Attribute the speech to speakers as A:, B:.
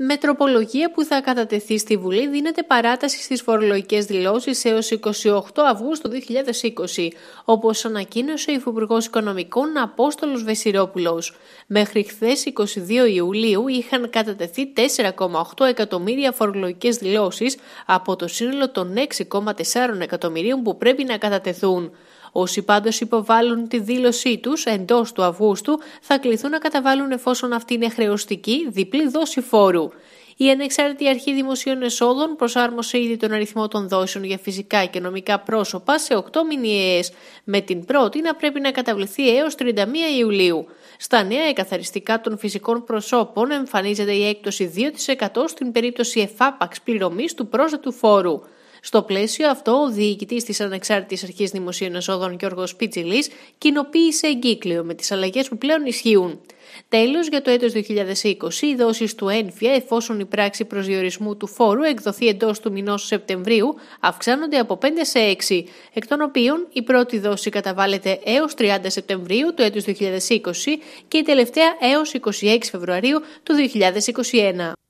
A: Με τροπολογία που θα κατατεθεί στη Βουλή δίνεται παράταση στις φορολογικές δηλώσεις έως 28 Αυγούστου 2020, όπως ανακοίνωσε ο Υφυπουργός Οικονομικών Απόστολος Βεσιρόπουλος. Μέχρι χθες 22 Ιουλίου είχαν κατατεθεί 4,8 εκατομμύρια φορολογικές δηλώσεις από το σύνολο των 6,4 εκατομμυρίων που πρέπει να κατατεθούν. Όσοι πάντως υποβάλλουν τη δήλωσή τους εντός του Αυγούστου θα κληθούν να καταβάλουν εφόσον αυτή είναι χρεωστική διπλή δόση φόρου. Η ανεξάρτητη αρχή δημοσίων εσόδων προσάρμοσε ήδη τον αριθμό των δόσεων για φυσικά και νομικά πρόσωπα σε 8 μηνιαίες, με την πρώτη να πρέπει να καταβληθεί έως 31 Ιουλίου. Στα νέα εκαθαριστικά των φυσικών προσώπων εμφανίζεται η έκπτωση 2% στην περίπτωση εφάπαξ πληρωμής του πρόσθετου φόρου. Στο πλαίσιο αυτό, ο διοικητής της Ανεξάρτητης Αρχής Δημοσίων Εσόδων Γιώργος Πίτσιλη, κοινοποίησε εγκύκλιο με τις αλλαγές που πλέον ισχύουν. Τέλος, για το έτος 2020, οι δόσεις του ΕΝΦΙΑ, εφόσον η πράξη προσδιορισμού του φόρου εκδοθεί εντός του μηνός Σεπτεμβρίου, αυξάνονται από 5 σε 6, εκ των οποίων η πρώτη δόση καταβάλλεται έως 30 Σεπτεμβρίου του έτους 2020 και η τελευταία έως 26 Φεβρουαρίου του 2021.